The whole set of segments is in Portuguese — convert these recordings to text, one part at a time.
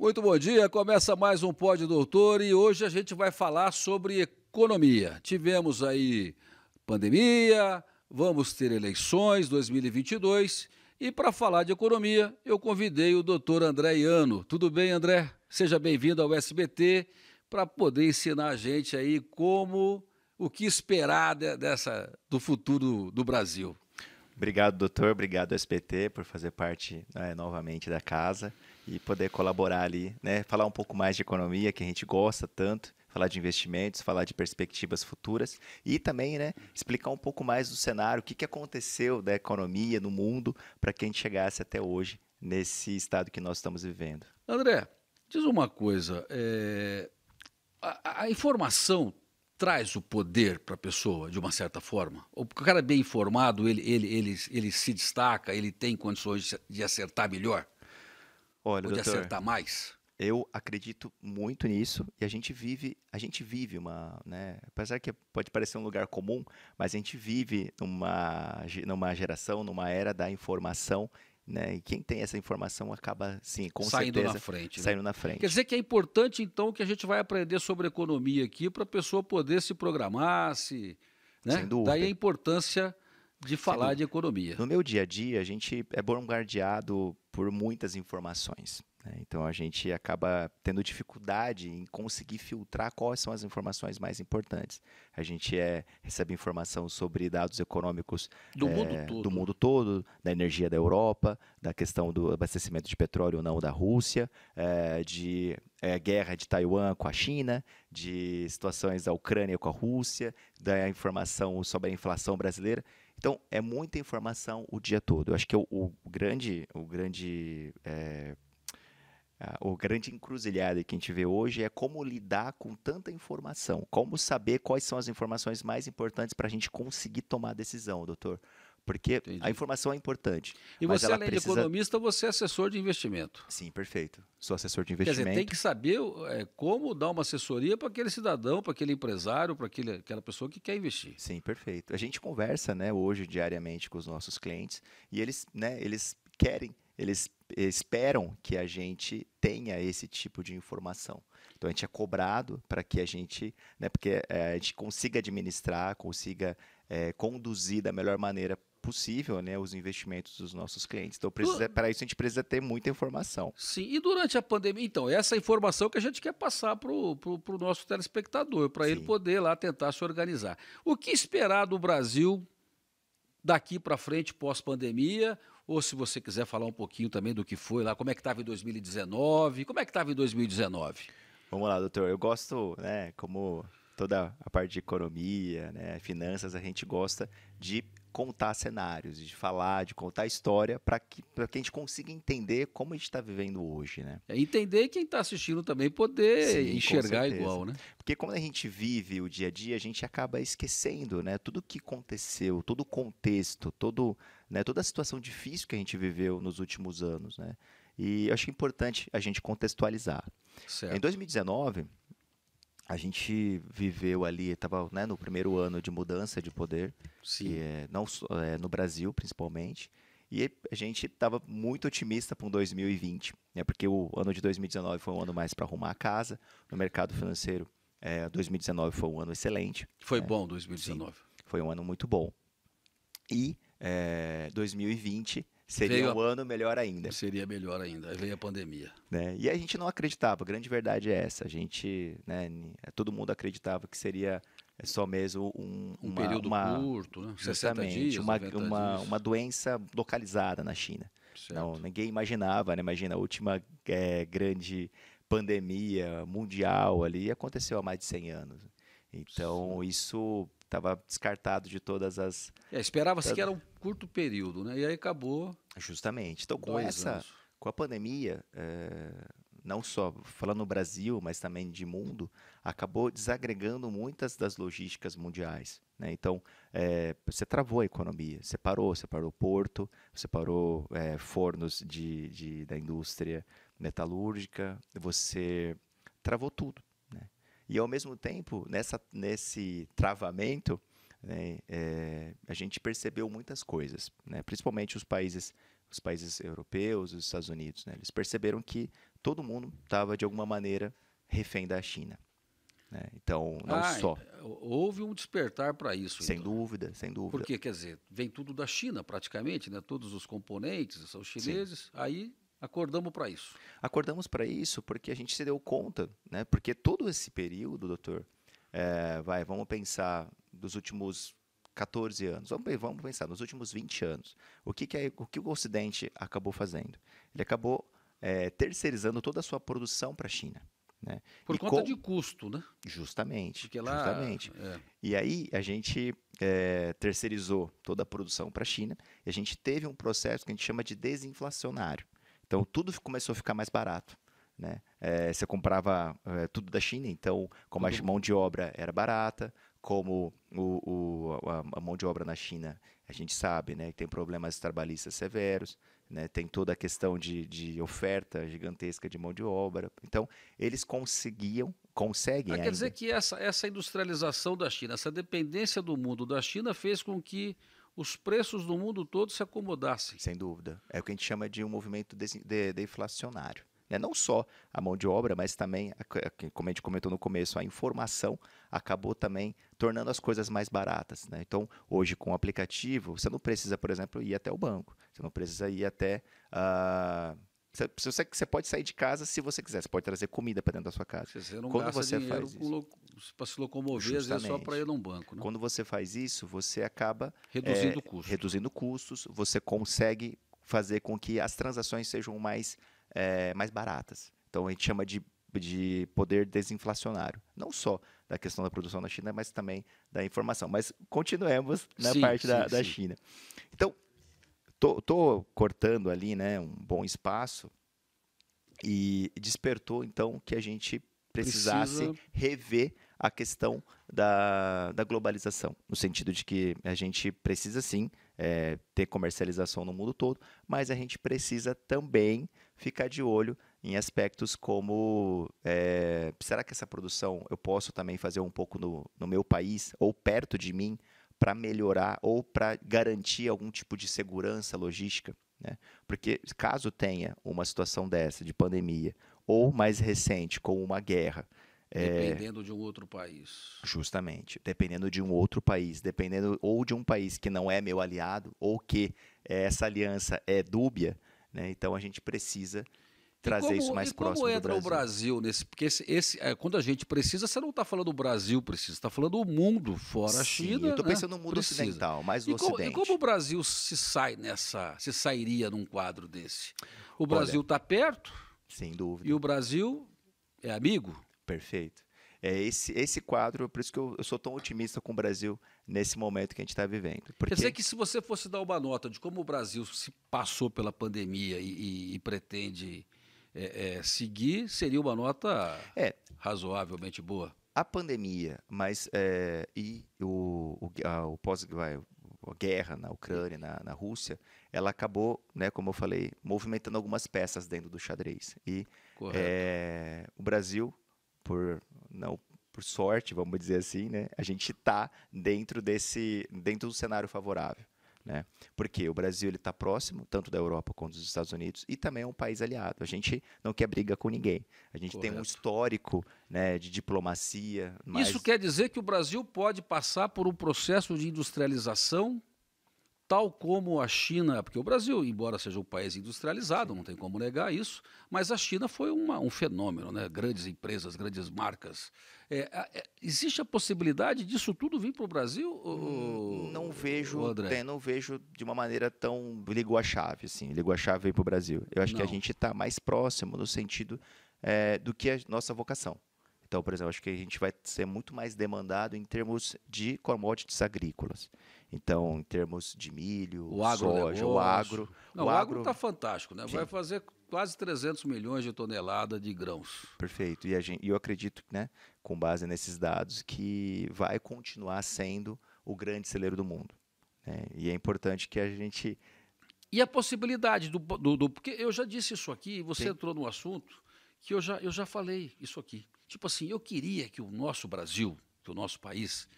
Muito bom dia. Começa mais um Pod Doutor e hoje a gente vai falar sobre economia. Tivemos aí pandemia, vamos ter eleições 2022 e para falar de economia eu convidei o doutor André Iano. Tudo bem, André? Seja bem-vindo ao SBT para poder ensinar a gente aí como o que esperar de, dessa do futuro do Brasil. Obrigado, doutor. Obrigado, SBT, por fazer parte né, novamente da casa e poder colaborar ali, né? Falar um pouco mais de economia, que a gente gosta tanto, falar de investimentos, falar de perspectivas futuras e também, né, explicar um pouco mais do cenário, o que, que aconteceu da economia no mundo para que a gente chegasse até hoje nesse estado que nós estamos vivendo. André, diz uma coisa, é... a, a informação traz o poder para a pessoa, de uma certa forma. O cara é bem informado, ele, ele, ele, ele se destaca, ele tem condições de acertar melhor. Olha, Pode doutor, acertar mais? Eu acredito muito nisso e a gente vive, a gente vive uma, né, apesar que pode parecer um lugar comum, mas a gente vive numa, numa geração, numa era da informação, né? E quem tem essa informação acaba, sim, com saindo certeza, na frente, né? saindo na frente. Quer dizer que é importante então que a gente vai aprender sobre economia aqui para a pessoa poder se programar, se, né? Daí a importância de falar de economia. No meu dia a dia, a gente é bombardeado por muitas informações. Né? Então a gente acaba tendo dificuldade em conseguir filtrar quais são as informações mais importantes. A gente é, recebe informação sobre dados econômicos do, é, mundo todo. do mundo todo, da energia da Europa, da questão do abastecimento de petróleo ou não da Rússia, é, de é, guerra de Taiwan com a China, de situações da Ucrânia com a Rússia, da informação sobre a inflação brasileira. Então, é muita informação o dia todo. Eu acho que é o, o grande, o grande, é, o grande encruzilhada que a gente vê hoje é como lidar com tanta informação, como saber quais são as informações mais importantes para a gente conseguir tomar a decisão, doutor. Porque Entendi. a informação é importante. E você, além precisa... de economista, você é assessor de investimento. Sim, perfeito. Sou assessor de investimento. Quer dizer, tem que saber é, como dar uma assessoria para aquele cidadão, para aquele empresário, para aquela pessoa que quer investir. Sim, perfeito. A gente conversa né, hoje diariamente com os nossos clientes e eles, né, eles querem, eles esperam que a gente tenha esse tipo de informação. Então a gente é cobrado para que a gente, né, porque é, a gente consiga administrar, consiga é, conduzir da melhor maneira possível, né, os investimentos dos nossos clientes. Então, precisa, para isso a gente precisa ter muita informação. Sim, e durante a pandemia, então, essa informação que a gente quer passar para o nosso telespectador, para ele poder lá tentar se organizar. O que esperar do Brasil daqui para frente, pós-pandemia? Ou se você quiser falar um pouquinho também do que foi lá, como é que estava em 2019, como é que estava em 2019? Vamos lá, doutor. Eu gosto, né, como toda a parte de economia, né, finanças, a gente gosta de contar cenários, de falar, de contar história, para que, que a gente consiga entender como a gente está vivendo hoje, né? É entender quem está assistindo também poder Sim, enxergar igual, né? Porque quando a gente vive o dia a dia, a gente acaba esquecendo, né? Tudo o que aconteceu, todo o contexto, todo, né, toda a situação difícil que a gente viveu nos últimos anos, né? E eu acho importante a gente contextualizar. Certo. Em 2019 a gente viveu ali, estava né, no primeiro ano de mudança de poder, Sim. É, não, é, no Brasil principalmente, e a gente estava muito otimista para um 2020, né, porque o ano de 2019 foi um ano mais para arrumar a casa, no mercado financeiro é, 2019 foi um ano excelente. Foi é, bom 2019. foi um ano muito bom. E 2020 é, Seria um ano melhor ainda. Seria melhor ainda. Aí veio a pandemia. Né? E a gente não acreditava, a grande verdade é essa. A gente, né, todo mundo acreditava que seria é, só mesmo um, um uma, período uma, curto, né? justamente, dias, uma, uma, dias. uma doença localizada na China. Certo. Não, ninguém imaginava, né? Imagina, a última é, grande pandemia mundial ali aconteceu há mais de 100 anos. Então, Sim. isso estava descartado de todas as... É, Esperava-se que era um curto período, né? E aí acabou. Justamente. Então, com essa, anos. com a pandemia, é, não só falando no Brasil, mas também de mundo, acabou desagregando muitas das logísticas mundiais. Né? Então, é, você travou a economia, você parou, você parou o porto, você parou é, fornos de, de, da indústria metalúrgica, você travou tudo. Né? E, ao mesmo tempo, nessa, nesse travamento, né, é, a gente percebeu muitas coisas, né, principalmente os países, os países europeus, os Estados Unidos, né, eles perceberam que todo mundo estava de alguma maneira refém da China. Né? Então, não ah, só. Houve um despertar para isso. Sem então. dúvida, sem dúvida. Porque, quer dizer, vem tudo da China praticamente, né? todos os componentes são chineses, Sim. aí acordamos para isso. Acordamos para isso porque a gente se deu conta, né? porque todo esse período, doutor, é, vai, vamos pensar dos últimos 14 anos, vamos, vamos pensar nos últimos 20 anos, o que, que, é, o, que o Ocidente acabou fazendo? Ele acabou é, terceirizando toda a sua produção para a China. Né? Por e conta com... de custo, né? Justamente. Porque lá... Justamente. É. E aí a gente é, terceirizou toda a produção para a China e a gente teve um processo que a gente chama de desinflacionário. Então tudo começou a ficar mais barato. Né? É, você comprava é, tudo da China, então, como tudo. a mão de obra era barata, como o, o, a, a, mão de obra na China, a gente sabe, né, tem problemas trabalhistas severos, né, tem toda a questão de, de oferta gigantesca de mão de obra. Então, eles conseguiam, conseguem. Ah, quer ainda. dizer que essa, essa industrialização da China, essa dependência do mundo da China, fez com que os preços do mundo todo se acomodassem. Sem dúvida. É o que a gente chama de um movimento deflacionário. De, né? não só a mão de obra, mas também, como a gente comentou no começo, a informação acabou também tornando as coisas mais baratas. Né? Então, hoje, com o aplicativo, você não precisa, por exemplo, ir até o banco, você não precisa ir até. Uh, você, você pode sair de casa se você quiser, você pode trazer comida para dentro da sua casa. Você não Quando gasta você isso. para se locomover, às vezes só para ir num banco. Né? Quando você faz isso, você acaba reduzindo, é, custos. reduzindo custos, você consegue fazer com que as transações sejam mais é, mais baratas. Então a gente chama de, de poder desinflacionário. Não só da questão da produção na China, mas também da informação. Mas continuemos na sim, parte sim, da, sim. da, China. Então, tô, tô cortando ali né, um bom espaço e despertou então que a gente precisasse Precisa... rever a questão da, da globalização, no sentido de que a gente precisa sim é, ter comercialização no mundo todo, mas a gente precisa também ficar de olho em aspectos como é, será que essa produção eu posso também fazer um pouco no, no meu país ou perto de mim para melhorar ou para garantir algum tipo de segurança logística? Né? Porque caso tenha uma situação dessa de pandemia ou mais recente com uma guerra, eh, Dependendo é, de um outro país. Justamente. Dependendo de um outro país, dependendo ou de um país que não é meu aliado, ou que é, essa aliança é dúbia, né? Então a gente precisa trazer como, isso mais próximo do Brasil. como entra o Brasil nesse? Porque esse, esse é, quando a gente precisa, você não está falando o Brasil precisa, está falando o mundo fora Sim, a China. Eu estou né? pensando né? no mundo precisa. ocidental, mas o no Ocidente. E como o Brasil se sai nessa, se sairia num quadro desse? O Brasil está perto? Sem dúvida. E o Brasil é amigo? Perfeito. É esse, esse quadro, por isso que eu, eu sou tão otimista com o Brasil nesse momento que a gente está vivendo. Porque... Quer dizer que se você fosse dar uma nota de como o Brasil se passou pela pandemia e, e, e pretende é, é, seguir, seria uma nota é. razoavelmente boa. A pandemia, mas é, e o, o, a, o pós a guerra na Ucrânia, na, na Rússia, ela acabou, né, como eu falei, movimentando algumas peças dentro do xadrez. E é, o Brasil, por não por sorte, vamos dizer assim, né, a gente está dentro desse dentro do cenário favorável. Né? Porque o Brasil está próximo, tanto da Europa quanto dos Estados Unidos, e também é um país aliado. A gente não quer briga com ninguém. A gente Correto. tem um histórico né, de diplomacia. Mas... Isso quer dizer que o Brasil pode passar por um processo de industrialização tal como a China, porque o Brasil, embora seja um país industrializado, não tem como negar isso, mas a China foi uma, um fenômeno, né? grandes empresas, grandes marcas. É, é, existe a possibilidade disso tudo vir para o Brasil? Hum, não vejo, André? Né, não vejo de uma maneira tão ligou a chave, assim, ligou a chave para o Brasil. Eu acho não. que a gente está mais próximo no sentido é, do que a nossa vocação. Então, por exemplo, acho que a gente vai ser muito mais demandado em termos de commodities agrícolas. Então, em termos de milho, o soja, o agro. Não, o, agro está fantástico, né? Sim. Vai fazer quase 300 milhões de toneladas de grãos. Perfeito. E, gente, eu acredito, né, com base nesses dados, que vai continuar sendo o grande celeiro do mundo. Né? E é importante que a gente. E a possibilidade do, do, do Porque eu já disse isso aqui, você Sim. entrou num assunto que eu já, eu já falei isso aqui. Tipo assim, eu queria que o nosso Brasil, que o nosso país,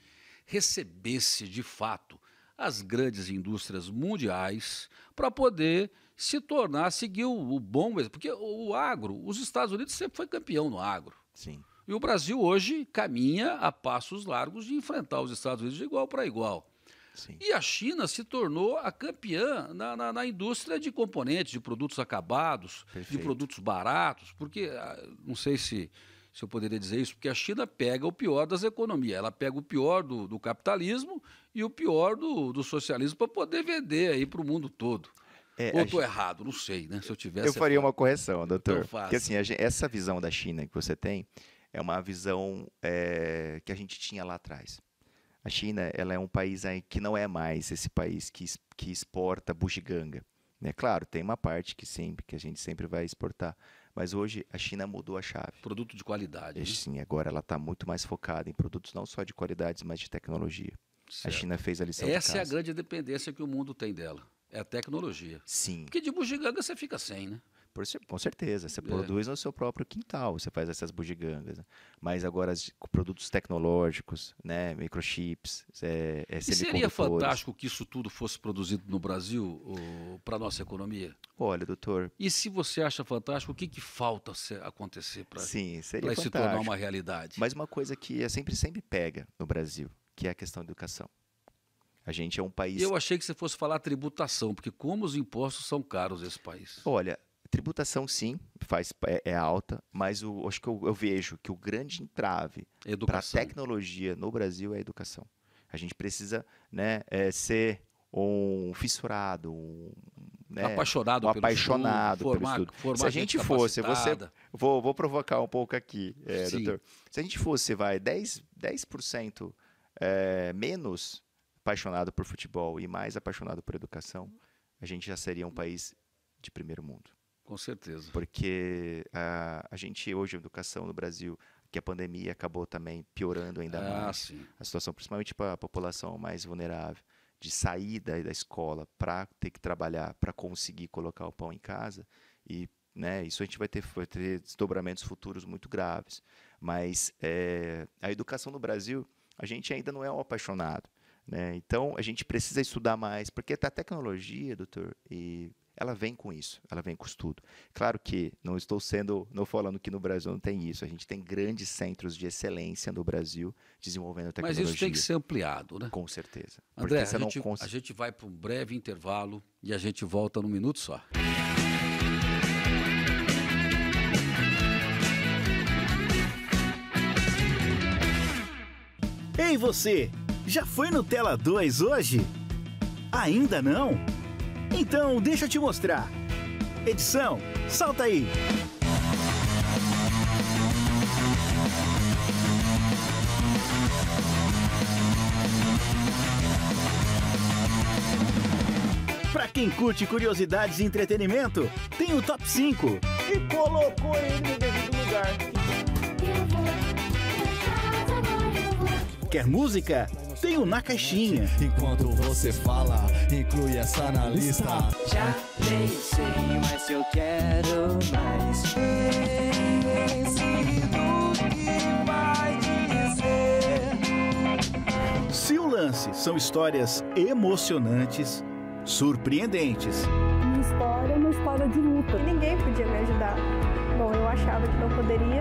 recebesse de fato as grandes indústrias mundiais para poder se tornar, seguir o, o bom. Porque o, o agro, os Estados Unidos sempre foi campeão no agro. Sim. E o Brasil hoje caminha a passos largos de enfrentar os Estados Unidos de igual para igual. Sim. E a China se tornou a campeã na, na, na indústria de componentes, de produtos acabados, Perfeito. de produtos baratos, porque ah, não sei se se eu poderia dizer isso, porque a China pega o pior das economias. Ela pega o pior do, do capitalismo e o pior do, do socialismo para poder vender aí para o mundo todo. É, Ou estou errado, não sei, né? Se eu tivesse. Eu faria uma correção, doutor. Então, porque assim, essa visão da China que você tem é uma visão é, que a gente tinha lá atrás. A China ela é um país que não é mais esse país que, que exporta bugiganga. Né? Claro, tem uma parte que sempre que a gente sempre vai exportar, mas hoje a China mudou a chave. Produto de qualidade. E, é, né? sim, agora ela está muito mais focada em produtos não só de qualidade, mas de tecnologia. Certo. A China fez a lição Essa é a grande dependência que o mundo tem dela. É a tecnologia. Sim. Porque de bugiganga você fica sem, né? Por, com certeza, você é. produz no seu próprio quintal, você faz essas bugigangas. Né? Mas agora, as, produtos tecnológicos, né? microchips, é, é seria fantástico que isso tudo fosse produzido no Brasil para a nossa economia? Olha, doutor... E se você acha fantástico, o que, que falta acontecer para se tornar uma realidade? Mas uma coisa que é sempre, sempre pega no Brasil, que é a questão da educação. A gente é um país. Eu achei que você fosse falar tributação, porque como os impostos são caros nesse país. Olha, tributação sim, faz é, é alta, mas o, acho que eu, eu, vejo que o grande entrave para a tecnologia no Brasil é a educação. A gente precisa né, é, ser um fissurado, um, né, apaixonado, um apaixonado estudo, formar, Se a gente, gente fosse, você, vou, vou provocar um pouco aqui, é, doutor. Se a gente fosse, vai, 10%, 10 é, menos apaixonado por futebol e mais apaixonado por educação, a gente já seria um país de primeiro mundo. Com certeza. Porque a, ah, a gente hoje, a educação no Brasil, que a pandemia acabou também piorando ainda ah, mais sim. a situação, principalmente para a população mais vulnerável, de sair da, da escola para ter que trabalhar, para conseguir colocar o pão em casa. E né, isso a gente vai ter, vai ter desdobramentos futuros muito graves. Mas é, a educação no Brasil, a gente ainda não é um apaixonado. Né? Então, a gente precisa estudar mais, porque tá a tecnologia, doutor, e ela vem com isso, ela vem com tudo. Claro que não estou sendo, não falando que no Brasil não tem isso. A gente tem grandes centros de excelência no Brasil desenvolvendo tecnologia. Mas isso tem que ser ampliado, né? Com certeza. André, a gente, cons... a, gente, vai para um breve intervalo e a gente volta num minuto só. Ei você, já foi no Tela 2 hoje? Ainda não? Então, deixa eu te mostrar. Edição, salta aí! Para quem curte curiosidades e entretenimento, tem o top 5. E colocou ele no devido lugar. Quer música? tenho na caixinha. Enquanto você fala, inclui essa na lista. Já pensei, mas eu quero mais. Pense do que vai dizer. Se o lance são histórias emocionantes, surpreendentes. Minha história é uma história de luta. Ninguém podia me ajudar. Bom, eu achava que não poderia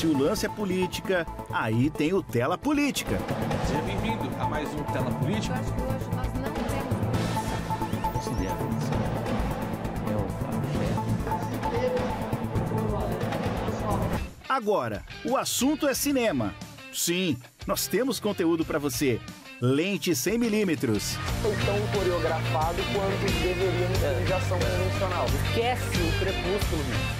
Se o lance é política, aí tem o Tela Política. Seja bem-vindo a mais um Tela Política. acho que hoje nós não temos. Considera isso. É o Agora, o assunto é cinema. Sim, nós temos conteúdo para você. Lente 100 milímetros. Tão coreografado quanto deveria é. em utilização convencional. Esquece o crepúsculo, meu. Né?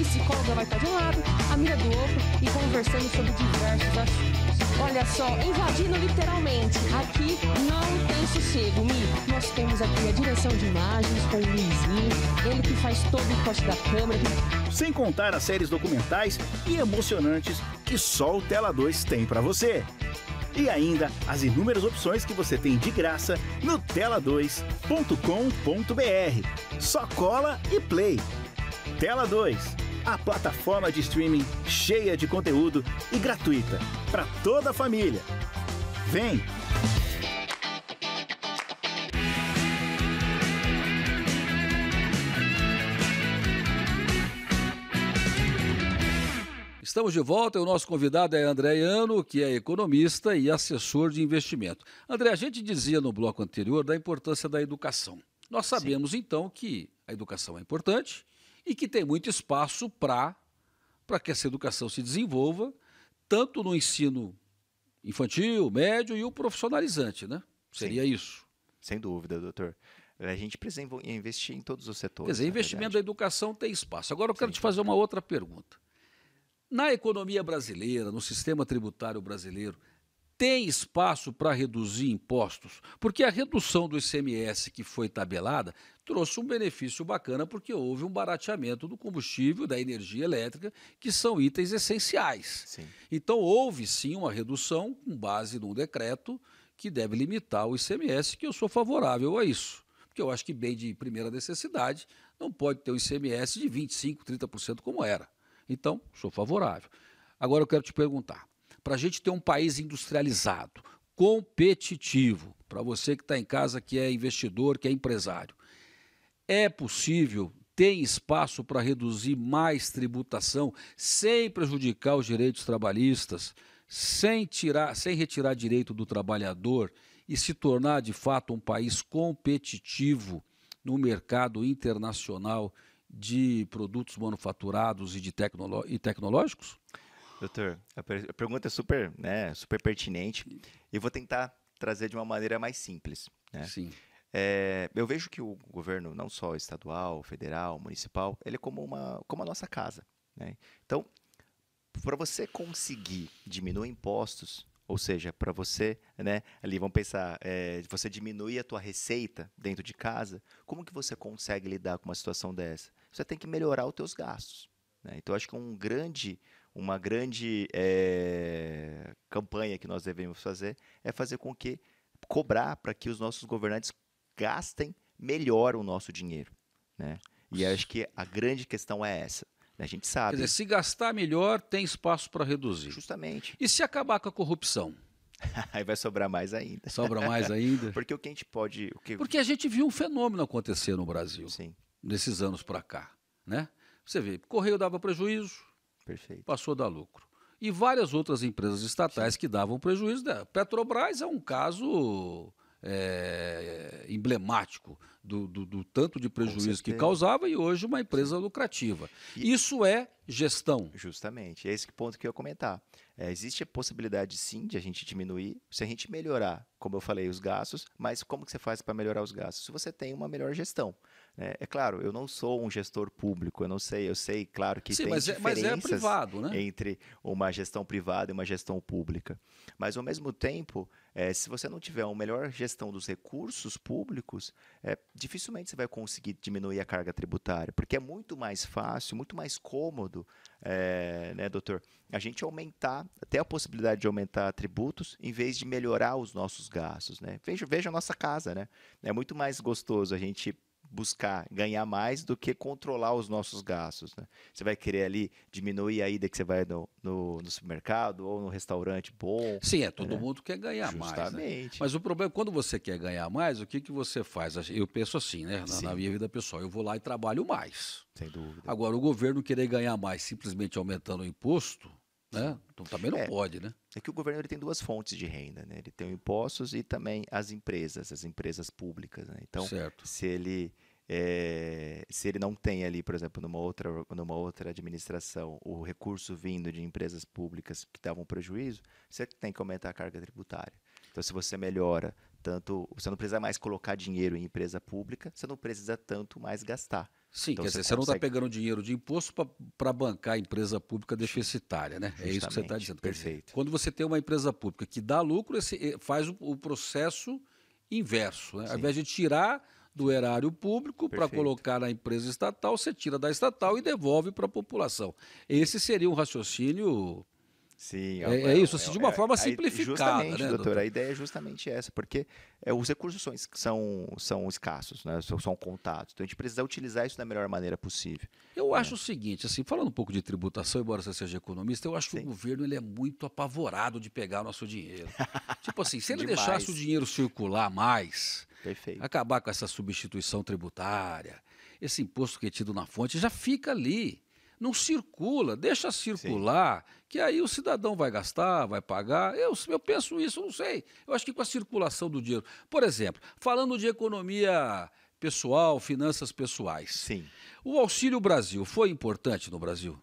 psicóloga vai estar de um lado, a mira do outro e conversando sobre diversos assuntos. Olha só, invadindo literalmente. Aqui não tem sossego, Mi. Nós temos aqui a direção de imagens com o Luizinho, ele que faz todo o corte da câmera. Sem contar as séries documentais e emocionantes que só o Tela 2 tem para você e ainda as inúmeras opções que você tem de graça no tela2.com.br. Só cola e play. Tela 2, a plataforma de streaming cheia de conteúdo e gratuita para toda a família. Vem! Estamos de volta e o nosso convidado é André que é economista e assessor de investimento. André, a gente dizia no bloco anterior da importância da educação. Nós sabemos, Sim. então, que a educação é importante, e que tem muito espaço para que essa educação se desenvolva, tanto no ensino infantil, médio e o profissionalizante, né? Seria Sim. isso. Sem dúvida, doutor. É, a gente precisa investir em todos os setores. Quer dizer, investimento na da educação tem espaço. Agora eu quero Sim. te fazer uma outra pergunta. Na economia brasileira, no sistema tributário brasileiro, tem espaço para reduzir impostos, porque a redução do ICMS que foi tabelada trouxe um benefício bacana, porque houve um barateamento do combustível, da energia elétrica, que são itens essenciais. Sim. Então, houve sim uma redução com base num decreto que deve limitar o ICMS, que eu sou favorável a isso. Porque eu acho que bem de primeira necessidade não pode ter um ICMS de 25%, 30% como era. Então, sou favorável. Agora eu quero te perguntar: para a gente ter um país industrializado, competitivo, para você que está em casa, que é investidor, que é empresário, é possível, tem espaço para reduzir mais tributação sem prejudicar os direitos trabalhistas, sem, tirar, sem retirar direito do trabalhador e se tornar de fato um país competitivo no mercado internacional de produtos manufaturados e, de e tecnológicos? Doutor, a pergunta é super, né, super pertinente e vou tentar trazer de uma maneira mais simples. Né? Sim. É, eu vejo que o governo, não só estadual, federal, municipal, ele é como, uma, como a nossa casa. Né? Então, para você conseguir diminuir impostos, ou seja, para você, né, ali vamos pensar, é, você diminuir a tua receita dentro de casa, como que você consegue lidar com uma situação dessa? Você tem que melhorar os teus gastos. Né? Então, acho que um grande uma grande é, campanha que nós devemos fazer é fazer com que cobrar para que os nossos governantes gastem melhor o nosso dinheiro, né? E acho que a grande questão é essa. Né? A gente sabe. Quer Dizer, se gastar melhor, tem espaço para reduzir. Justamente. E se acabar com a corrupção? Aí vai sobrar mais ainda. Sobra mais ainda. Porque o que a gente pode. O que... Porque a gente viu um fenômeno acontecer no Brasil. Sim. Nesses anos para cá. Né? Você vê, Correio dava prejuízo, Perfeito. Passou a dar lucro. E várias outras empresas estatais que davam prejuízo. Petrobras é um caso é, emblemático do, do, do, tanto de prejuízo que causava e hoje uma empresa lucrativa. E Isso é gestão. Justamente, é esse ponto que eu ia comentar. É, existe a possibilidade sim de a gente diminuir, se a gente melhorar, como eu falei, os gastos, mas como que você faz para melhorar os gastos? Se você tem uma melhor gestão. É, é, claro, eu não sou um gestor público, eu não sei, eu sei, claro que Sim, tem mas diferenças é, mas é privado, né? entre uma gestão privada e uma gestão pública. Mas ao mesmo tempo, é, se você não tiver uma melhor gestão dos recursos públicos, é, dificilmente você vai conseguir diminuir a carga tributária, porque é muito mais fácil, muito mais cômodo, é, né, doutor? A gente aumentar, até a possibilidade de aumentar tributos, em vez de melhorar os nossos gastos, né? Veja, veja a nossa casa, né? É muito mais gostoso a gente buscar ganhar mais do que controlar os nossos gastos. Né? Você vai querer ali diminuir a ida que você vai no, no, no supermercado ou no restaurante bom. Sim, é, todo né? mundo quer ganhar né? Justamente. mais. Justamente. Né? Mas o problema é quando você quer ganhar mais, o que, que você faz? Eu penso assim, né? Na, na minha vida pessoal, eu vou lá e trabalho mais. Sem dúvida. Agora, o governo querer ganhar mais simplesmente aumentando o imposto né? Então também não é, pode, né? É que o governo ele tem duas fontes de renda, né? Ele tem impostos e também as empresas, as empresas públicas, né? Então, certo. se ele é, se ele não tem ali, por exemplo, numa outra, numa outra administração, o recurso vindo de empresas públicas que davam prejuízo, você tem que aumentar a carga tributária. Então, se você melhora tanto, você não precisa mais colocar dinheiro em empresa pública, você não precisa tanto mais gastar. Sim, então, quer você dizer, consegue... você não está pegando dinheiro de imposto para bancar a empresa pública deficitária, né? Justamente, é isso que você está dizendo. Perfeito. quando você tem uma empresa pública que dá lucro, esse, eh, faz o, o processo inverso. Né? Ao invés de tirar do erário público para colocar na empresa estatal, você tira da estatal e devolve para a população. Esse seria um raciocínio Sim, é, é, é isso, é assim, de uma é, forma é, simplificada. Justamente, né, doutor, doutor, a ideia é justamente essa, porque é, os recursos são, são, são escassos, né, são, são contados, então a gente precisa utilizar isso da melhor maneira possível. Eu né? acho o seguinte, assim, falando um pouco de tributação, embora você seja economista, eu acho Sim. que o governo ele é muito apavorado de pegar nosso dinheiro. tipo assim, se ele Demais. deixasse o dinheiro circular mais, Perfeito. acabar com essa substituição tributária, esse imposto retido na fonte já fica ali não circula, deixa circular, Sim. que aí o cidadão vai gastar, vai pagar. Eu, eu penso isso, não sei. Eu acho que com a circulação do dinheiro. Por exemplo, falando de economia pessoal, finanças pessoais. Sim. O Auxílio Brasil foi importante no Brasil?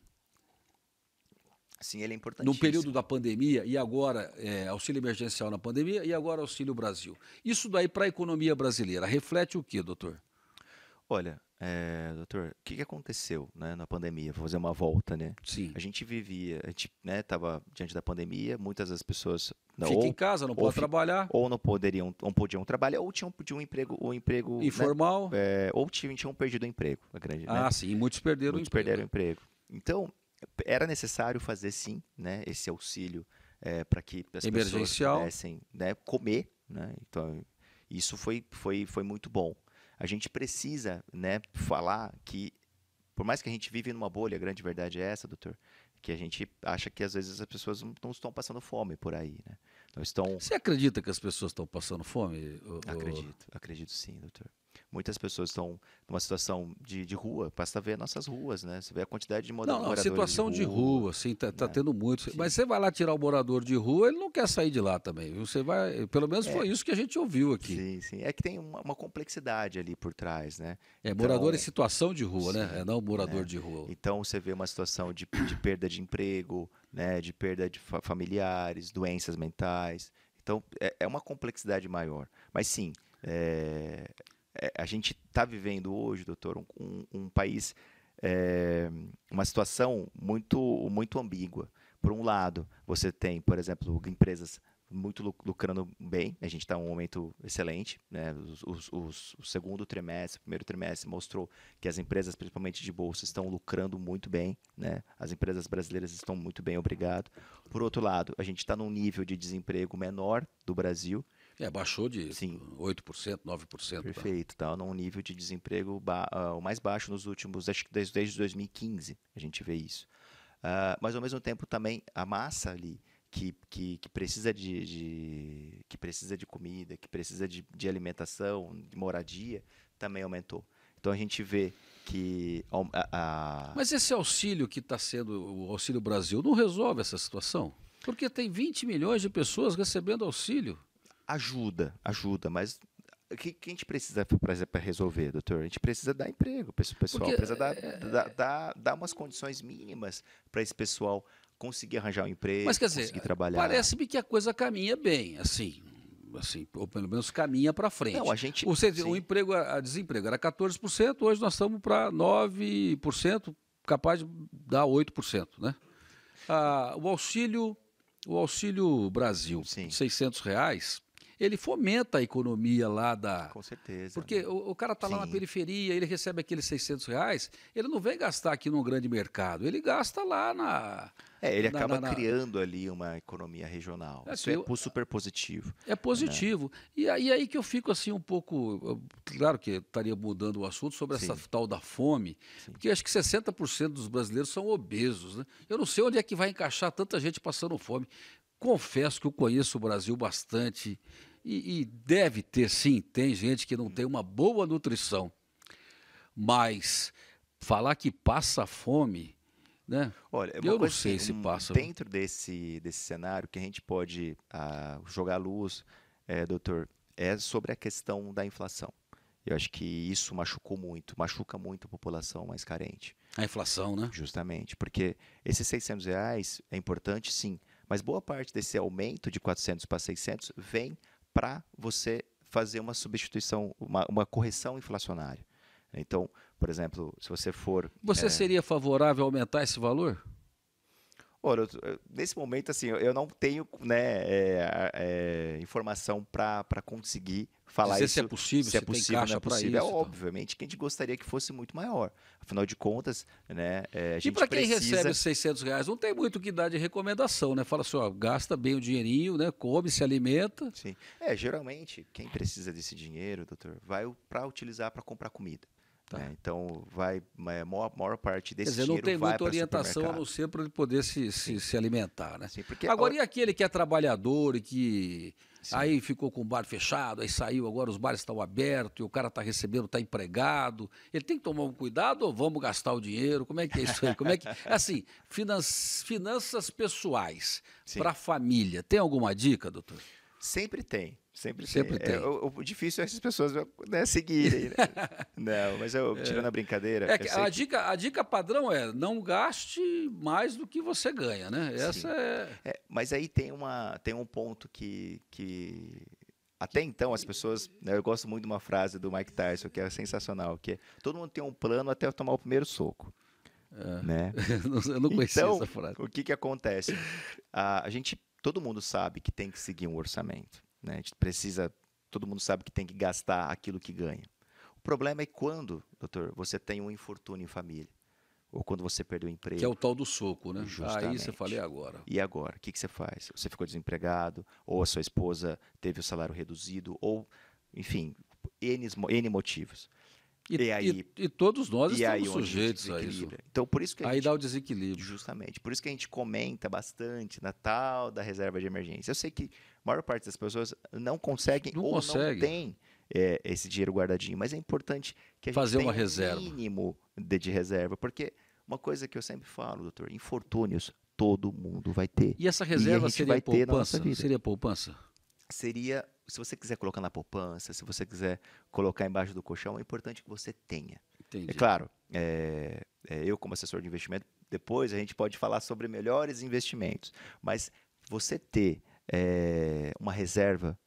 Sim, ele é importante. No período da pandemia e agora é, auxílio emergencial na pandemia e agora auxílio Brasil. Isso daí para a economia brasileira reflete o que, doutor? Olha, é, doutor, o que, que aconteceu né, na pandemia? Vou fazer uma volta, né? Sim. A gente vivia, a gente né, tava diante da pandemia, muitas das pessoas... Né, Fica ou, em casa, não pode trabalhar. Ou não poderiam, não podiam trabalhar, ou tinham, perdido um emprego... Um emprego né, Informal. Né, é, ou tinham, tinham perdido o emprego. A grande, né? ah, né? sim, muitos perderam muitos o emprego. perderam o emprego. Então, era necessário fazer, sim, né, esse auxílio é, para que as pessoas pudessem né, comer, né? Então, isso foi, foi, foi muito bom a gente precisa né, falar que, por mais que a gente vive numa bolha, a grande verdade é essa, doutor, que a gente acha que às vezes as pessoas não, estão passando fome por aí, né? Não estão... Você acredita que as pessoas estão passando fome? Ou... Acredito, acredito sim, doutor muitas pessoas estão numa situação de, de rua, basta ver nossas ruas, né? Você vê a quantidade de moradores. Não, não situação de rua, assim, está tá, né? tá tendo muito. Sim. Mas você vai lá tirar o morador de rua, ele não quer sair de lá também. Você vai, pelo menos é. foi isso que a gente ouviu aqui. Sim, sim. É que tem uma, uma complexidade ali por trás, né? É, então, morador em situação de rua, né? sim, né? É não morador né? de rua. Então você vê uma situação de, de perda de emprego, né? De perda de fa familiares, doenças mentais. Então, é, é uma complexidade maior. Mas sim, é, é, a gente está vivendo hoje, doutor, um, um, um país, é, uma situação muito, muito ambígua. Por um lado, você tem, por exemplo, empresas muito lucrando bem, a gente está em um momento excelente, né? os, os, os, o segundo trimestre, o primeiro trimestre mostrou que as empresas, principalmente de bolsa, estão lucrando muito bem, né? as empresas brasileiras estão muito bem, obrigado. Por outro lado, a gente está num nível de desemprego menor do Brasil, é, baixou de Sim. 8%, 9%. Né? Perfeito, tá, num nível de desemprego uh, o mais baixo nos últimos, acho que desde, desde 2015 a gente vê isso. Uh, mas ao mesmo tempo também a massa ali que, que, que precisa de, de, que precisa de comida, que precisa de, de alimentação, de moradia, também aumentou. Então a gente vê que. A, a... Mas esse auxílio que está sendo o Auxílio Brasil não resolve essa situação? Porque tem 20 milhões de pessoas recebendo auxílio ajuda, ajuda, mas o que, que a gente precisa para resolver, doutor? A gente precisa dar emprego para esse pessoal, Porque, precisa dar, é... é dar, é. dar, dar umas condições mínimas para esse pessoal conseguir arranjar um emprego, mas, quer dizer, conseguir trabalhar. Parece-me que a coisa caminha bem, assim, assim, ou pelo menos caminha para frente. Não, a gente, o, o emprego, a desemprego era 14%, hoje nós estamos para 9%, capaz de dar 8%, né? Ah, o auxílio, o auxílio Brasil, Sim. 600 reais, ele fomenta a economia lá da. Com certeza. Porque né? o, o, cara está lá na periferia, ele recebe aqueles 600 reais, ele não vem gastar aqui num grande mercado, ele gasta lá na. É, ele acaba na, na, criando ali uma economia regional. É, Isso é eu, é super né? positivo. É positivo. Né? E aí, aí que eu fico assim um pouco. Claro que estaria mudando o assunto sobre Sim. essa tal da fome, Sim. porque acho que 60% dos brasileiros são obesos. Né? Eu não sei onde é que vai encaixar tanta gente passando fome. Confesso que eu conheço o Brasil bastante e, e deve ter sim, tem gente que não tem uma boa nutrição. Mas falar que passa fome, né? Olha, é eu não assim, sei que, se passa. Né? Dentro desse, desse cenário que a gente pode ah, jogar luz, é, doutor, é sobre a questão da inflação. Eu acho que isso machucou muito, machuca muito a população mais carente. A inflação, né? Justamente, porque esses 600 reais é importante, sim, mas boa parte desse aumento de 400 para 600 vem para você fazer uma substituição, uma, uma correção inflacionária. Então, por exemplo, se você for. Você é... seria favorável a aumentar esse valor? nesse momento, assim, eu não tenho né, é, é, é informação para conseguir falar Dizer isso. Se é possível, se é possível, não é possível. É isso, é, obviamente que a gente gostaria que fosse muito maior. Afinal de contas, né, é, a gente E para quem precisa... recebe os 600 reais, não tem muito o que dar de recomendação, né? Fala assim, ó, gasta bem o dinheirinho, né? Come, se alimenta. Sim. É, geralmente, quem precisa desse dinheiro, doutor, vai para utilizar para comprar comida. Tá. Né? Então, vai, é, a maior, maior parte desse Quer dizer, não tem muita orientação a não ser para ele poder se, se, se, alimentar, né? Sim, porque agora, a... e aquele que é trabalhador e que Sim. aí ficou com o bar fechado, aí saiu, agora os bares estão abertos e o cara está recebendo, está empregado. Ele tem que tomar um cuidado ou vamos gastar o dinheiro? Como é que é isso aí? Como é que... É assim, finan... finanças pessoais para a família. Tem alguma dica, doutor? Sempre tem. Sempre, Sempre tem. É, tem. É, o, o, difícil é essas pessoas né, seguirem. Né? não, mas eu, é. tirando é. a brincadeira. É que, a, que... dica, a dica padrão é não gaste mais do que você ganha, né? Essa é... é... Mas aí tem, uma, tem um ponto que, que até então as pessoas. Né, eu gosto muito de uma frase do Mike Tyson que é sensacional, que é todo mundo tem um plano até tomar o primeiro soco. É. Né? eu não conhecia então, essa frase. O que, que acontece? A, a gente. Todo mundo sabe que tem que seguir um orçamento. Né? A gente precisa, todo mundo sabe que tem que gastar aquilo que ganha. O problema é quando, doutor, você tem um infortúnio em família ou quando você perdeu o emprego. Que é o tal do soco, né? Justamente. Aí ah, você falei agora. E agora? O que, que você faz? Você ficou desempregado, ou a sua esposa teve o salário reduzido, ou, enfim, N, N motivos. E, e aí, e, e, todos nós e estamos sujeitos a, a isso. Então, por isso que aí gente, dá o desequilíbrio. Justamente. Por isso que a gente comenta bastante na tal da reserva de emergência. Eu sei que a maior parte das pessoas não conseguem não ou consegue. não tem é, esse dinheiro guardadinho, mas é importante que a Fazer gente tenha uma reserva. um mínimo de, de reserva, porque uma coisa que eu sempre falo, doutor, infortúnios todo mundo vai ter. E essa reserva seria poupança? Seria poupança? Seria se você quiser colocar na poupança, se você quiser colocar embaixo do colchão, é importante que você tenha. É Entendi. É claro, é, é, eu como assessor de investimento, depois a gente pode falar sobre melhores investimentos, mas você ter é, uma reserva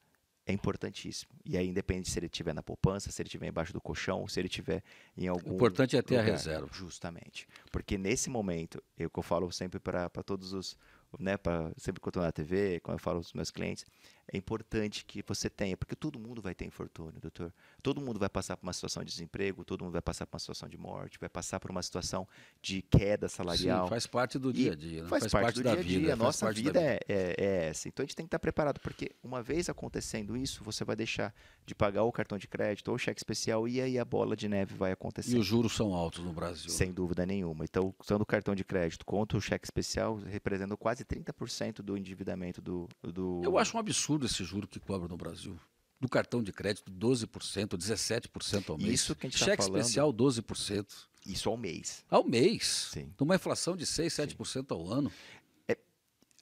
é importantíssimo. E aí, independente se ele estiver na poupança, se ele estiver embaixo do colchão, ou se ele estiver em algum. O importante é ter lugar, a reserva. Justamente. Porque nesse momento, eu é que eu falo sempre para todos os. Né, pra, sempre que eu estou na TV, quando eu falo com os meus clientes, é importante que você tenha, porque todo mundo vai ter infortúnio, doutor. Todo mundo vai passar por uma situação de desemprego, todo mundo vai passar por uma situação de morte, vai passar por uma situação de queda salarial. Sim, faz parte do dia a dia. Né? Faz, faz parte, parte, do dia a dia. Vida, a nossa vida é, é, é, essa. Então a gente tem que estar preparado, porque uma vez acontecendo isso, você vai deixar de pagar o cartão de crédito ou o cheque especial e aí a bola de neve vai acontecer. E os juros são altos no Brasil. Né? Sem dúvida nenhuma. Então, usando o cartão de crédito contra o cheque especial, representa quase 30% do endividamento do, do. Eu acho um absurdo absurdo esse juro que cobra no Brasil. Do cartão de crédito, 12%, 17% ao mês. Isso que a gente tá Cheque tá especial, 12%. Isso ao mês. Ao mês. Sim. Numa inflação de 6, 7% Sim. ao ano. É,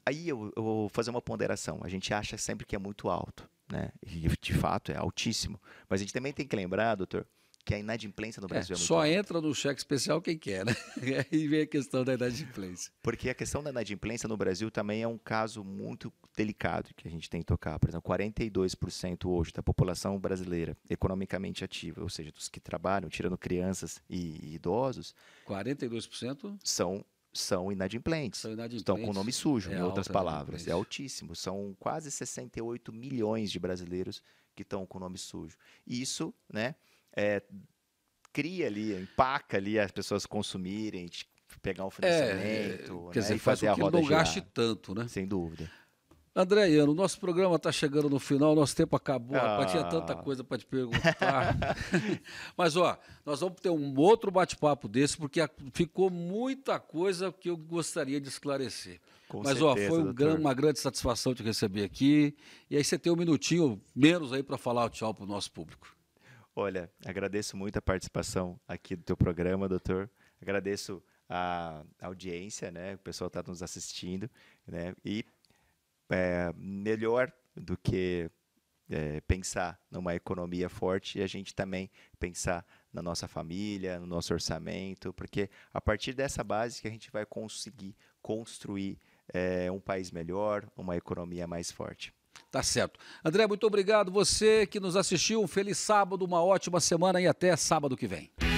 aí eu, eu vou fazer uma ponderação. A gente acha sempre que é muito alto. Né? E de fato é altíssimo. Mas a gente também tem que lembrar, doutor, que a inadimplência no é, Brasil é, é muito Só alta. entra no cheque especial quem quer, né? e vem a questão da inadimplência. Porque a questão da inadimplência no Brasil também é um caso muito delicado que a gente tem que tocar. Por exemplo, 42% hoje da população brasileira economicamente ativa, ou seja, dos que trabalham, tirando crianças e, e idosos. 42%? São são inadimplentes. são inadimplentes. Estão com o nome sujo, é em outras palavras. É altíssimo. São quase 68 milhões de brasileiros que estão com o nome sujo. Isso, né? é, cria ali, empaca ali as pessoas consumirem, pegar um financiamento, é, quer né? dizer, e fazer faz a roda não girar. gaste tanto, né? Sem dúvida. Andréiano, nosso programa está chegando no final, nosso tempo acabou, ah. rapaz, tinha tanta ah. coisa para te perguntar. Mas, ó, nós vamos ter um outro bate-papo desse, porque ficou muita coisa que eu gostaria de esclarecer. Com Mas, certeza, ó, foi um gran, uma grande satisfação te receber aqui. E aí você tem um minutinho menos aí para falar o tchau para o nosso público. Olha, agradeço muito a participação aqui do teu programa, doutor. Agradeço a audiência, né? O pessoal está nos assistindo, né? E é, melhor do que é, pensar numa economia forte e a gente também pensar na nossa família, no nosso orçamento, porque a partir dessa base que a gente vai conseguir construir é, um país melhor, uma economia mais forte. Tá certo. André, muito obrigado. Você que nos assistiu, um feliz sábado, uma ótima semana e até sábado que vem.